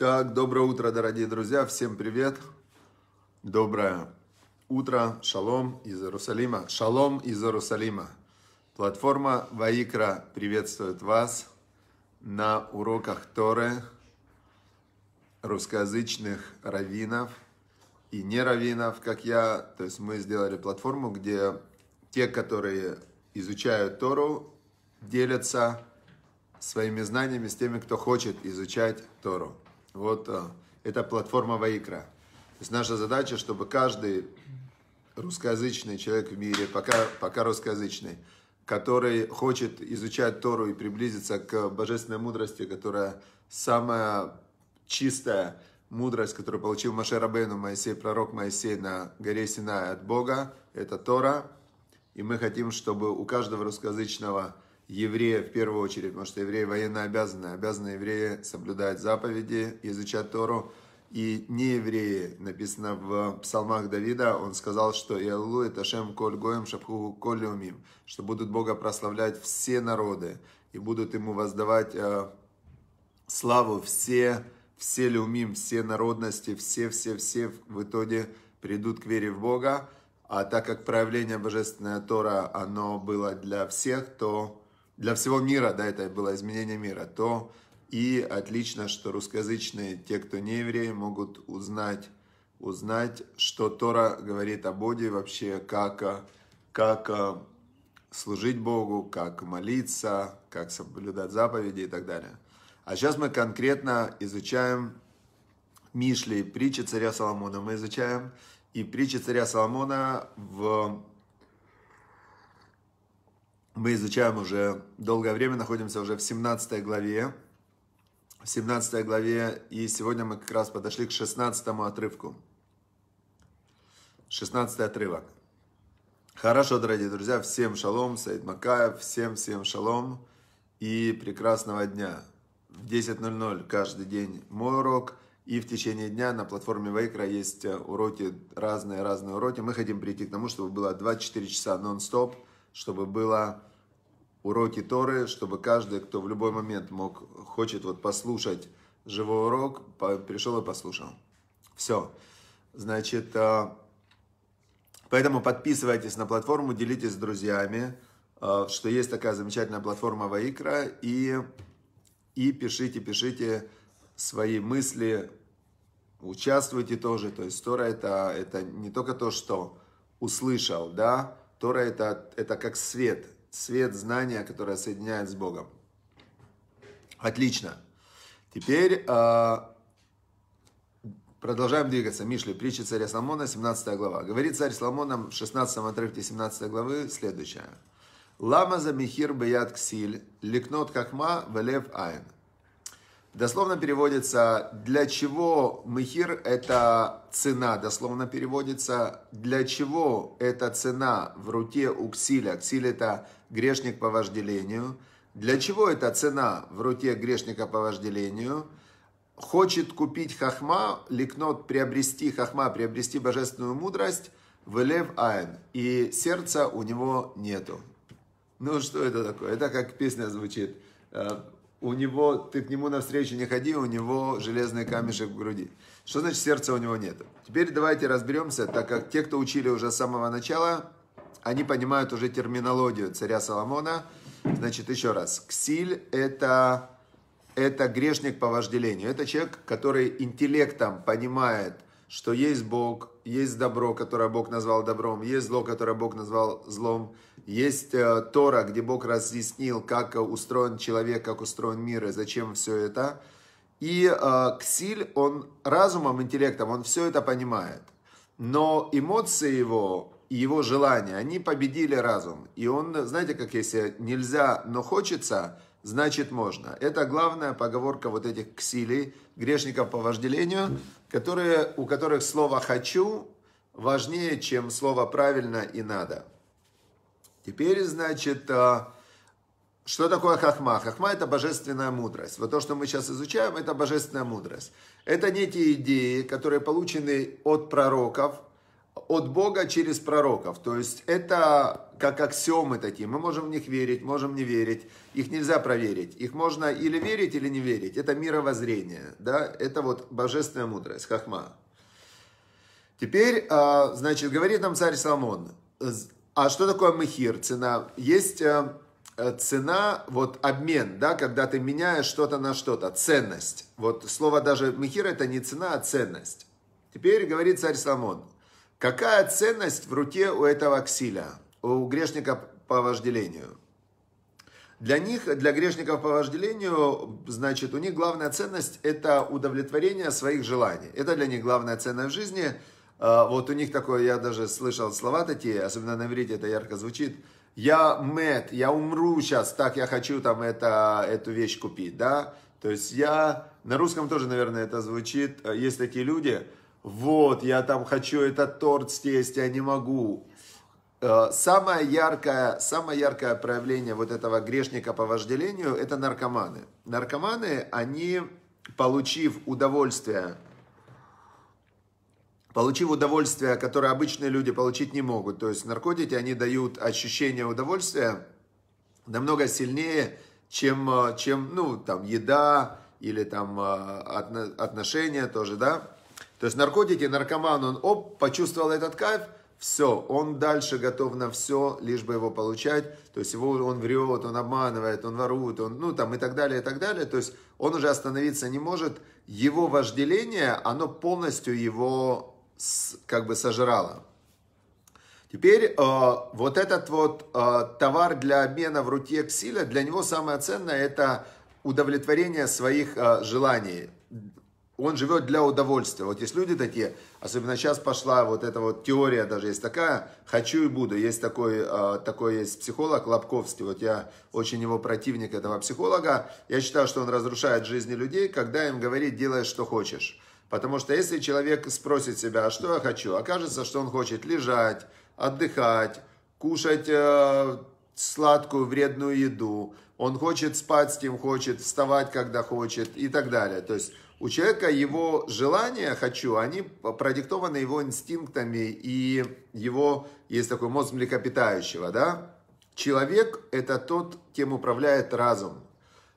Так, доброе утро, дорогие друзья, всем привет. Доброе утро, шалом из Иерусалима. Шалом из Иерусалима. Платформа Ваикра приветствует вас на уроках Торы русскоязычных раввинов и не раввинов, как я. То есть мы сделали платформу, где те, которые изучают Тору, делятся своими знаниями с теми, кто хочет изучать Тору. Вот э, это платформа Ваикра. То есть наша задача, чтобы каждый русскоязычный человек в мире, пока, пока русскоязычный, который хочет изучать Тору и приблизиться к божественной мудрости, которая самая чистая мудрость, которую получил Маше Рабейну, Моисей, пророк Моисей на горе Синай от Бога, это Тора. И мы хотим, чтобы у каждого русскоязычного еврея в первую очередь, потому что евреи военно обязаны, обязаны евреи соблюдать заповеди, изучать Тору. И не евреи, написано в псалмах Давида, он сказал, что «Иаллу это шем коль гоем шапху коль умим», что будут Бога прославлять все народы и будут ему воздавать э, славу все, все люмим, все народности, все-все-все в итоге придут к вере в Бога. А так как проявление Божественной Тора, оно было для всех, то для всего мира, да, это было изменение мира, то и отлично, что русскоязычные, те, кто не евреи, могут узнать, узнать, что Тора говорит о Боге вообще, как, как э, служить Богу, как молиться, как соблюдать заповеди и так далее. А сейчас мы конкретно изучаем Мишли, притчи царя Соломона. Мы изучаем и притчи царя Соломона в мы изучаем уже долгое время, находимся уже в 17 главе. В 17 главе, и сегодня мы как раз подошли к 16 отрывку. 16 отрывок. Хорошо, дорогие друзья, всем шалом, Саид Макаев, всем-всем шалом и прекрасного дня. В 10.00 каждый день мой урок, и в течение дня на платформе Вайкра есть э, уроки, разные-разные уроки. Мы хотим прийти к тому, чтобы было 24 часа нон-стоп, чтобы было уроки Торы, чтобы каждый, кто в любой момент мог, хочет вот послушать живой урок, пришел и послушал. Все. Значит, а, поэтому подписывайтесь на платформу, делитесь с друзьями, а, что есть такая замечательная платформа Ваикра, и, и пишите, пишите свои мысли, участвуйте тоже. То есть Тора это, это не только то, что услышал, да, Тора это, это как свет, свет знания, которое соединяет с Богом. Отлично. Теперь э, продолжаем двигаться. Мишли, притча царя Соломона, 17 глава. Говорит царь Соломоном в 16 отрывке 17 главы следующее. Лама за михир Баят ксиль, ликнот Кахма Валев айн. Дословно переводится «для чего мехир – это цена». Дословно переводится «для чего эта цена в руке у ксиля». Ксиль – это грешник по вожделению. «Для чего эта цена в руке грешника по вожделению?» «Хочет купить хахма, ликнот приобрести хахма, приобрести божественную мудрость, в лев айн, и сердца у него нету». Ну, что это такое? Это как песня звучит э, – у него, ты к нему навстречу не ходи, у него железный камешек в груди. Что значит сердца у него нет? Теперь давайте разберемся, так как те, кто учили уже с самого начала, они понимают уже терминологию царя Соломона. Значит, еще раз, ксиль это, это грешник по вожделению. Это человек, который интеллектом понимает – что есть Бог, есть добро, которое Бог назвал добром, есть зло, которое Бог назвал злом, есть э, Тора, где Бог разъяснил, как э, устроен человек, как устроен мир и зачем все это. И э, Ксиль, он разумом, интеллектом, он все это понимает. Но эмоции его и его желания, они победили разум. И он, знаете, как если нельзя, но хочется, значит можно. Это главная поговорка вот этих ксилей, грешников по вожделению, которые, у которых слово «хочу» важнее, чем слово «правильно» и «надо». Теперь, значит, а, что такое хахма? Хахма – это божественная мудрость. Вот то, что мы сейчас изучаем, это божественная мудрость. Это некие идеи, которые получены от пророков – от Бога через пророков. То есть это как аксиомы такие. Мы можем в них верить, можем не верить. Их нельзя проверить. Их можно или верить, или не верить. Это мировоззрение. Да? Это вот божественная мудрость, хахма. Теперь, а, значит, говорит нам царь Соломон. А что такое мехир, цена? Есть а, цена, вот обмен, да, когда ты меняешь что-то на что-то, ценность. Вот слово даже мехир это не цена, а ценность. Теперь говорит царь Соломон. Какая ценность в руке у этого ксиля, у грешника по вожделению? Для них, для грешников по вожделению, значит, у них главная ценность – это удовлетворение своих желаний. Это для них главная ценность в жизни. А, вот у них такое, я даже слышал слова такие, особенно на иврите это ярко звучит. Я мед, я умру сейчас, так я хочу там это, эту вещь купить, да? То есть я, на русском тоже, наверное, это звучит. Есть такие люди – вот, я там хочу этот торт съесть, я не могу. Э, самое яркое, самое яркое проявление вот этого грешника по вожделению – это наркоманы. Наркоманы, они, получив удовольствие, получив удовольствие, которое обычные люди получить не могут, то есть наркотики, они дают ощущение удовольствия намного сильнее, чем, э, чем ну, там, еда или там э, отношения тоже, да, то есть наркотики, наркоман, он оп, почувствовал этот кайф, все, он дальше готов на все, лишь бы его получать. То есть его он врет, он обманывает, он ворует, он, ну там и так далее, и так далее. То есть он уже остановиться не может. Его вожделение, оно полностью его как бы сожрало. Теперь э, вот этот вот э, товар для обмена в руке ксиля, для него самое ценное это удовлетворение своих э, желаний он живет для удовольствия. Вот есть люди такие, особенно сейчас пошла вот эта вот теория даже есть такая, хочу и буду. Есть такой, э, такой есть психолог Лобковский, вот я очень его противник этого психолога. Я считаю, что он разрушает жизни людей, когда им говорит, делай что хочешь. Потому что если человек спросит себя, а что я хочу, окажется, что он хочет лежать, отдыхать, кушать э, сладкую вредную еду, он хочет спать с кем хочет, вставать когда хочет и так далее. То есть у человека его желания «хочу», они продиктованы его инстинктами и его, есть такой мозг млекопитающего, да? Человек – это тот, кем управляет разум.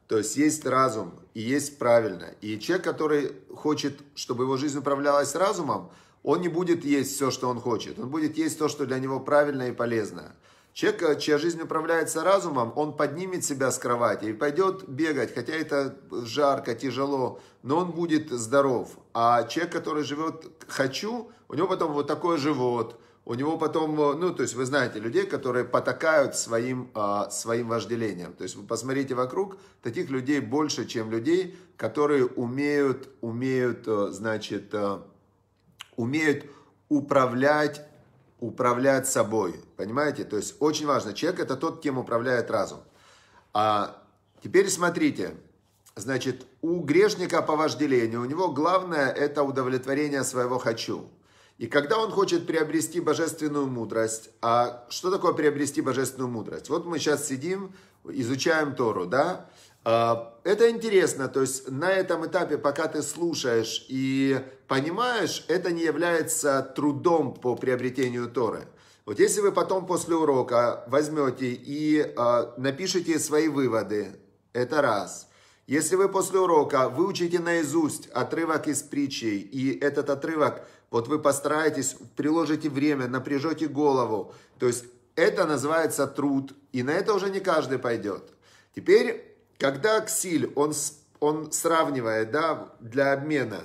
То есть есть разум и есть правильно. И человек, который хочет, чтобы его жизнь управлялась разумом, он не будет есть все, что он хочет. Он будет есть то, что для него правильно и полезно. Человек, э, чья жизнь управляется разумом, он поднимет себя с кровати и пойдет бегать, хотя это жарко, тяжело, но он будет здоров. А человек, который живет «хочу», у него потом вот такой живот, у него потом, э, ну, то есть вы знаете людей, которые потакают своим, а, своим вожделением. То есть вы посмотрите вокруг, таких людей больше, чем людей, которые умеют, умеют, значит, умеют управлять управлять собой. Понимаете? То есть очень важно. Человек это тот, кем управляет разум. А теперь смотрите. Значит, у грешника по вожделению, у него главное это удовлетворение своего «хочу». И когда он хочет приобрести божественную мудрость, а что такое приобрести божественную мудрость? Вот мы сейчас сидим, изучаем Тору, да? А, это интересно, то есть на этом этапе, пока ты слушаешь и понимаешь, это не является трудом по приобретению Торы. Вот если вы потом после урока возьмете и э, напишите свои выводы, это раз. Если вы после урока выучите наизусть отрывок из притчи, и этот отрывок, вот вы постараетесь, приложите время, напряжете голову, то есть это называется труд, и на это уже не каждый пойдет. Теперь когда Аксиль, он, он сравнивает, да, для обмена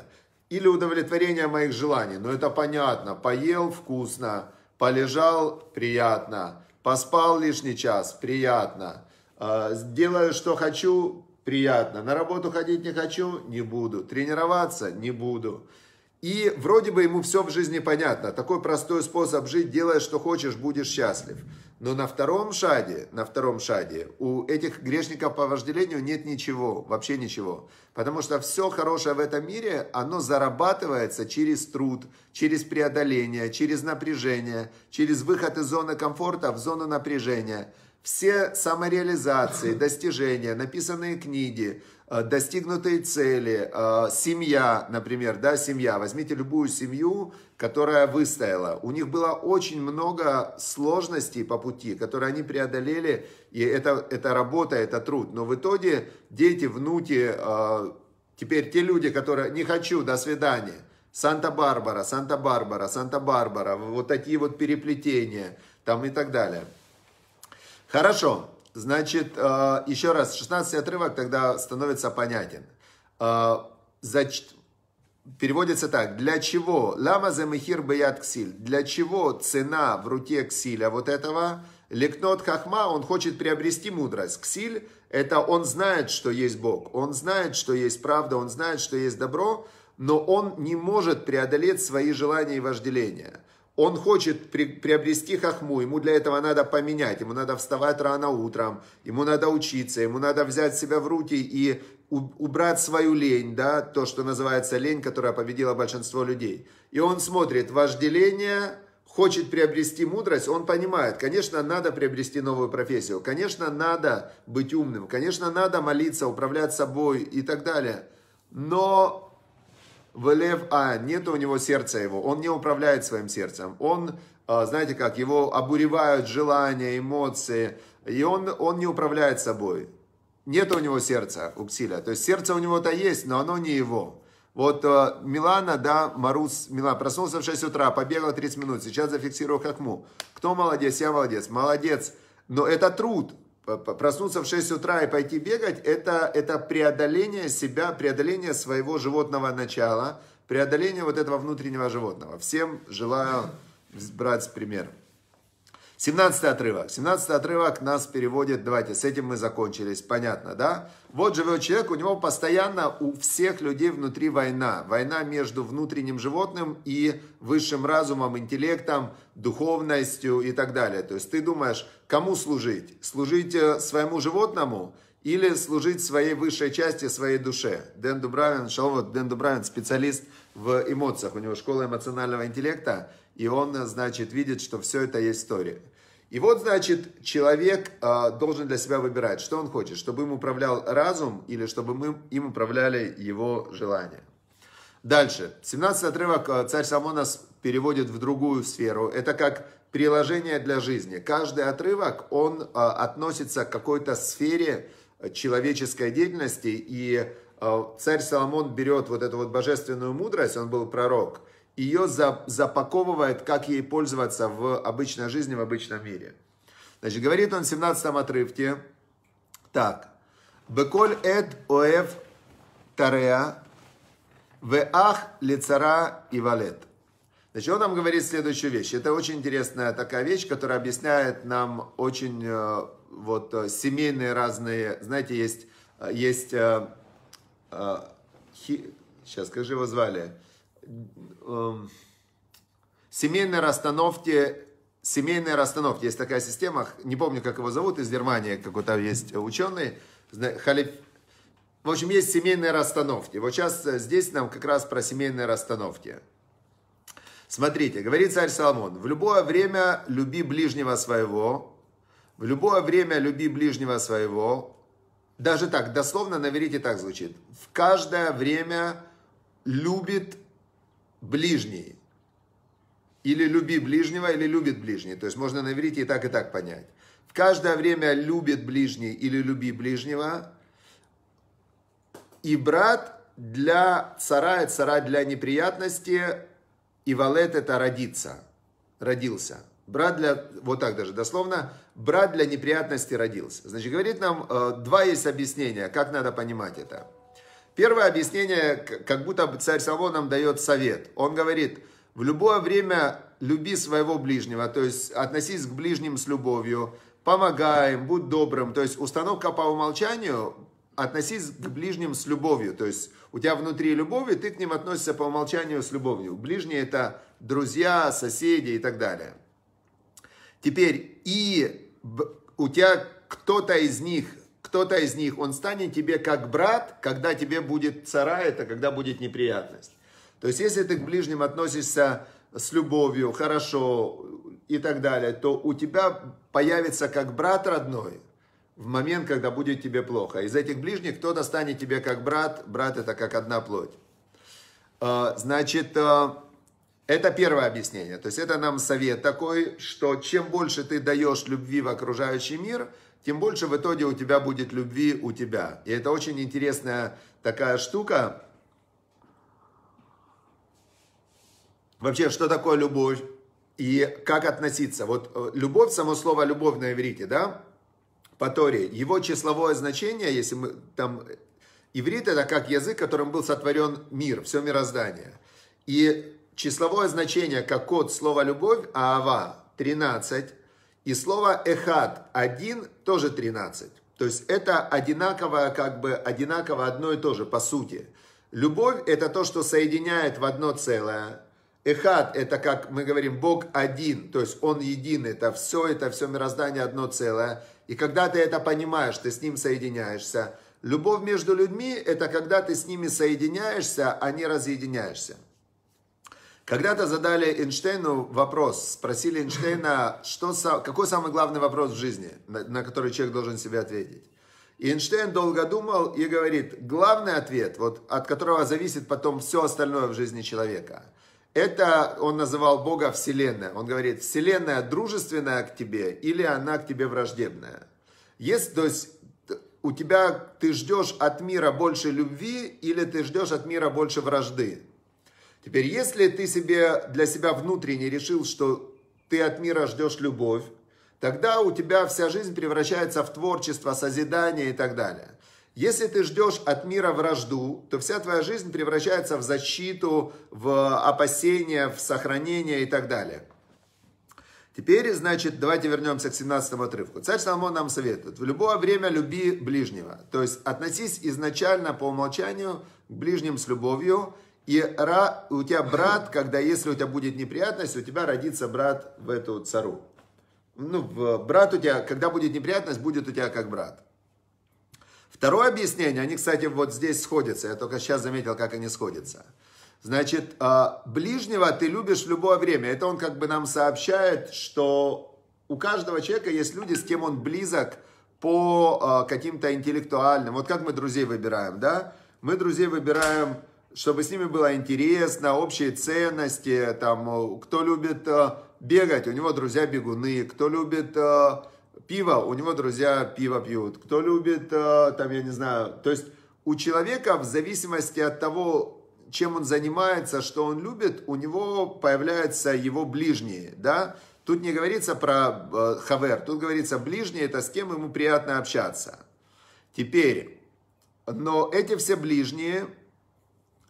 или удовлетворения моих желаний, ну это понятно, поел вкусно, полежал приятно, поспал лишний час приятно, э, делаю что хочу приятно, на работу ходить не хочу, не буду, тренироваться не буду. И вроде бы ему все в жизни понятно. Такой простой способ жить, делая, что хочешь, будешь счастлив. Но на втором шаде, на втором шаде у этих грешников по вожделению нет ничего, вообще ничего. Потому что все хорошее в этом мире, оно зарабатывается через труд, через преодоление, через напряжение, через выход из зоны комфорта в зону напряжения все самореализации, достижения, написанные книги, э, достигнутые цели, э, семья, например, да, семья. Возьмите любую семью, которая выстояла. У них было очень много сложностей по пути, которые они преодолели, и это, это работа, это труд. Но в итоге дети, внуки, э, теперь те люди, которые «не хочу, до свидания», Санта-Барбара, Санта-Барбара, Санта-Барбара, вот такие вот переплетения там и так далее – Хорошо. Значит, э, еще раз, 16 отрывок тогда становится понятен. Э, Значит, переводится так. Для чего? Лама за мехир баят ксиль. Для чего цена в руке ксиля вот этого? Лекнот хахма, он хочет приобрести мудрость. Ксиль – это он знает, что есть Бог, он знает, что есть правда, он знает, что есть добро, но он не может преодолеть свои желания и вожделения он хочет при, приобрести хохму, ему для этого надо поменять, ему надо вставать рано утром, ему надо учиться, ему надо взять себя в руки и у, убрать свою лень, да, то, что называется лень, которая победила большинство людей. И он смотрит вожделение, хочет приобрести мудрость, он понимает, конечно, надо приобрести новую профессию, конечно, надо быть умным, конечно, надо молиться, управлять собой и так далее. Но Влев, а, нет у него сердца его, он не управляет своим сердцем, он, а, знаете как, его обуревают желания, эмоции, и он, он не управляет собой. Нет у него сердца, у Ксиля, то есть сердце у него-то есть, но оно не его. Вот а, Милана, да, Марус, Милан, проснулся в 6 утра, побегал 30 минут, сейчас зафиксировал хакму. Кто молодец? Я молодец. Молодец. Но это труд. Проснуться в 6 утра и пойти бегать, это, это преодоление себя, преодоление своего животного начала, преодоление вот этого внутреннего животного. Всем желаю брать примером 17 отрывок. 17 отрывок нас переводит, давайте, с этим мы закончились, понятно, да? Вот живет человек, у него постоянно у всех людей внутри война. Война между внутренним животным и высшим разумом, интеллектом, духовностью и так далее. То есть ты думаешь, кому служить? Служить э, своему животному? или служить своей высшей части, своей душе. Дэн Дубравин, шаловод, Дэн Дубравин специалист в эмоциях, у него школа эмоционального интеллекта, и он, значит, видит, что все это есть история. И вот, значит, человек э, должен для себя выбирать, что он хочет, чтобы им управлял разум или чтобы мы, им управляли его желания. Дальше. 17 отрывок э, царь Соломон переводит в другую сферу. Это как приложение для жизни. Каждый отрывок, он э, относится к какой-то сфере э, человеческой деятельности. И э, царь Соломон берет вот эту вот божественную мудрость, он был пророк – ее запаковывает, как ей пользоваться в обычной жизни, в обычном мире. Значит, говорит он в 17 отрывке, так, «Беколь эд оэв тареа, в ах лицара и валет». Значит, он нам говорит следующую вещь. Это очень интересная такая вещь, которая объясняет нам очень э, вот э, семейные разные, знаете, есть, э, есть, хи, сейчас, как же его звали, э, семейной расстановке семейной расстановке Есть такая система, не помню, как его зовут, из Германии какой-то есть э, ученый, Халиф... В общем, есть семейные расстановки. Вот сейчас э, здесь нам как раз про семейные расстановки. Смотрите, говорит царь Соломон, в любое время люби ближнего своего, в любое время люби ближнего своего, даже так, дословно на так звучит, в каждое время любит ближний. Или люби ближнего, или любит ближний. То есть можно на и так, и так понять. В каждое время любит ближний или люби ближнего. И брат для цара, и цара для неприятности. И валет это родиться. Родился. Брат для, вот так даже дословно, брат для неприятности родился. Значит, говорит нам, э, два есть объяснения, как надо понимать это. Первое объяснение, как будто царь Савон нам дает совет. Он говорит, в любое время люби своего ближнего, то есть относись к ближним с любовью, помогай будь добрым. То есть установка по умолчанию, относись к ближним с любовью. То есть у тебя внутри любовь, и ты к ним относишься по умолчанию с любовью. Ближние это друзья, соседи и так далее. Теперь и у тебя кто-то из них кто-то из них, он станет тебе как брат, когда тебе будет цара, это когда будет неприятность. То есть, если ты к ближним относишься с любовью, хорошо и так далее, то у тебя появится как брат родной в момент, когда будет тебе плохо. Из этих ближних кто-то станет тебе как брат, брат это как одна плоть. А, значит, а, это первое объяснение. То есть это нам совет такой, что чем больше ты даешь любви в окружающий мир – тем больше в итоге у тебя будет любви у тебя. И это очень интересная такая штука. Вообще, что такое любовь и как относиться? Вот э, любовь, само слово любовь на иврите, да? По Торе. Его числовое значение, если мы там... Э, иврит это как язык, которым был сотворен мир, все мироздание. И числовое значение, как код слова любовь, аава, 13, и слово эхад, один, тоже 13. То есть это одинаково, как бы одинаково одно и то же, по сути. Любовь – это то, что соединяет в одно целое. Эхад – это, как мы говорим, Бог один, то есть Он един, это все, это все мироздание одно целое. И когда ты это понимаешь, ты с Ним соединяешься. Любовь между людьми – это когда ты с ними соединяешься, а не разъединяешься. Когда-то задали Эйнштейну вопрос, спросили Эйнштейна, что, какой самый главный вопрос в жизни, на, на который человек должен себе ответить. И Эйнштейн долго думал и говорит, главный ответ, вот, от которого зависит потом все остальное в жизни человека, это он называл Бога Вселенная. Он говорит, Вселенная дружественная к тебе или она к тебе враждебная. Есть, то есть у тебя ты ждешь от мира больше любви или ты ждешь от мира больше вражды. Теперь, если ты себе для себя внутренне решил, что ты от мира ждешь любовь, тогда у тебя вся жизнь превращается в творчество, созидание и так далее. Если ты ждешь от мира вражду, то вся твоя жизнь превращается в защиту, в опасения, в сохранение и так далее. Теперь, значит, давайте вернемся к 17 отрывку. Царь Соломон нам советует, в любое время люби ближнего. То есть относись изначально по умолчанию к ближним с любовью – и ра, у тебя брат, когда если у тебя будет неприятность, у тебя родится брат в эту цару. Ну, брат у тебя, когда будет неприятность, будет у тебя как брат. Второе объяснение, они, кстати, вот здесь сходятся. Я только сейчас заметил, как они сходятся. Значит, а, ближнего ты любишь в любое время. Это он как бы нам сообщает, что у каждого человека есть люди, с кем он близок по а, каким-то интеллектуальным. Вот как мы друзей выбираем, да? Мы друзей выбираем чтобы с ними было интересно, общие ценности, там, э, кто любит э, бегать, у него друзья бегуны, кто любит э, пиво, у него друзья пиво пьют, кто любит, там, я не знаю, то есть у человека в зависимости от того, чем он занимается, что он любит, у него появляются его ближние, да, Тут не говорится про хавер, тут говорится ближние, это с кем ему приятно общаться. Теперь, но эти все ближние,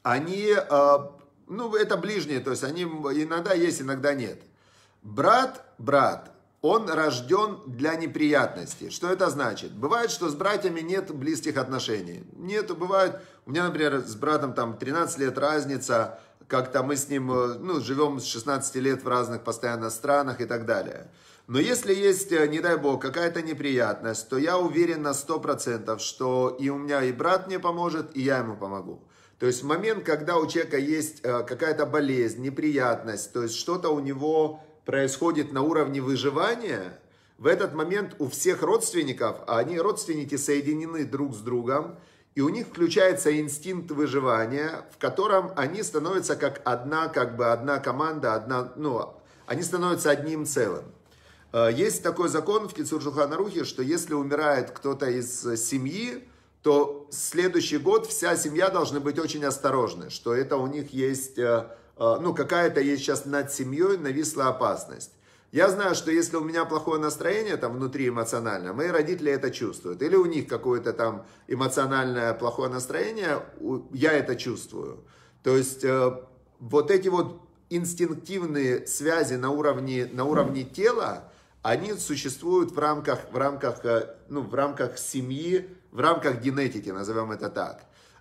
они, э, ну, это ближние, то есть они иногда есть, иногда нет. Брат, брат, он рожден для неприятностей. Что это значит? Бывает, что с братьями нет близких отношений. нету бывает, у меня, например, с братом там 13 лет разница, как-то мы с ним, э, ну, живем с 16 лет в разных постоянно странах и так далее. Но если есть, э, не дай бог, какая-то неприятность, то я уверен на 100%, что и у меня и брат мне поможет, и я ему помогу. То есть в момент, когда у человека есть э, какая-то болезнь, неприятность, то есть что-то у него происходит на уровне выживания, в этот момент у всех родственников, а они родственники соединены друг с другом, и у них включается инстинкт выживания, в котором они становятся как одна, как бы одна команда, одна, ну, они становятся одним целым. Э, есть такой закон в Кицур Шуханарухе, что если умирает кто-то из э, семьи, то следующий год вся семья должна быть очень осторожна, что это у них есть, э, э, ну, какая-то есть сейчас над семьей нависла опасность. Я знаю, что если у меня плохое настроение там внутри эмоционально, мои родители это чувствуют. Или у них какое-то там эмоциональное плохое настроение, я это чувствую. То есть э, вот эти вот инстинктивные связи на уровне, на уровне тела, они существуют в рамках, в рамках, ну, в рамках семьи, в рамках генетики, назовем это так.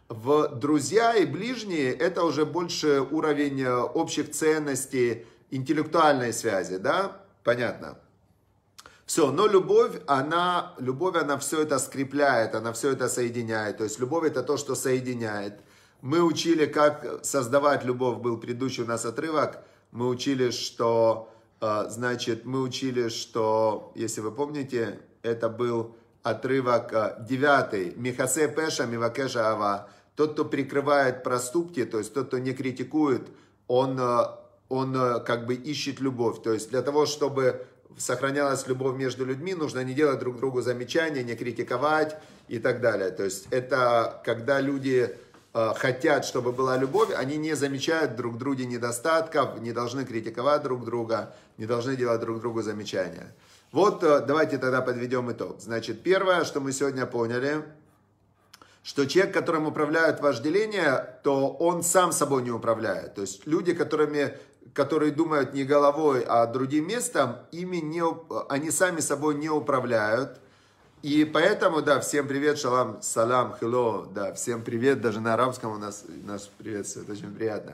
В друзья и ближние это уже больше уровень э, общих ценностей, интеллектуальной связи, да? Понятно. Все, но любовь, она, любовь, она все это скрепляет, она все это соединяет. То есть любовь это то, что соединяет. Мы учили, как создавать любовь, был предыдущий у нас отрывок. Мы учили, что, э, значит, мы учили, что, если вы помните, это был отрывок 9. Э, Михасе Пеша Мивакеша Ава. Тот, кто прикрывает проступки, то есть тот, кто не критикует, он, э, он э, как бы ищет любовь. То есть для того, чтобы сохранялась любовь между людьми, нужно не делать друг другу замечания, не критиковать и так далее. То есть это когда люди хотят, чтобы была любовь, они не замечают друг друге недостатков, не должны критиковать друг друга, не должны делать друг другу замечания. Вот э, давайте тогда подведем итог. Значит, первое, что мы сегодня поняли, что человек, которым управляют вожделение, то он сам собой не управляет. То есть люди, которыми, которые думают не головой, а другим местом, ими не, они сами собой не управляют. И поэтому, да, всем привет, шалам, салам, хелло, да, всем привет, даже на арабском у нас, нас приветствует, очень приятно.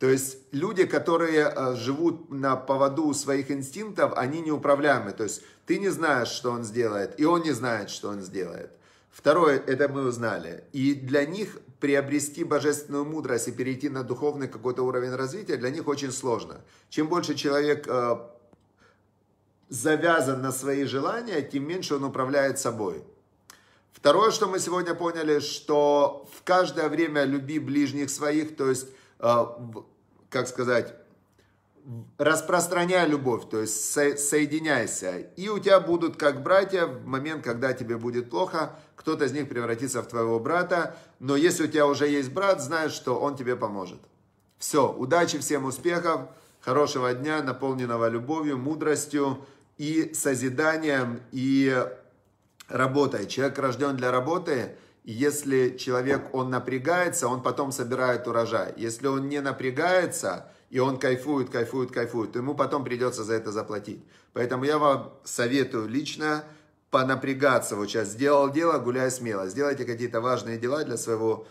То есть люди, которые э, живут на поводу своих инстинктов, они неуправляемы. То есть ты не знаешь, что он сделает, и он не знает, что он сделает. Второе, это мы узнали. И для них приобрести божественную мудрость и перейти на духовный какой-то уровень развития, для них очень сложно. Чем больше человек э, завязан на свои желания, тем меньше он управляет собой. Второе, что мы сегодня поняли, что в каждое время люби ближних своих, то есть Э, как сказать, распространяй любовь, то есть со соединяйся. И у тебя будут как братья в момент, когда тебе будет плохо, кто-то из них превратится в твоего брата. Но если у тебя уже есть брат, знаешь, что он тебе поможет. Все, удачи, всем успехов, хорошего дня, наполненного любовью, мудростью и созиданием. И работой. Человек рожден для работы – если человек, он напрягается, он потом собирает урожай. Если он не напрягается, и он кайфует, кайфует, кайфует, то ему потом придется за это заплатить. Поэтому я вам советую лично понапрягаться. Вот сейчас сделал дело, гуляй смело. Сделайте какие-то важные дела для своего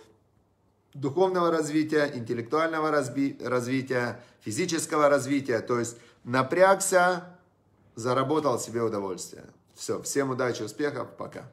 духовного развития, интеллектуального разби- развития, физического развития. То есть напрягся, заработал себе удовольствие. Все, всем удачи, успехов, пока.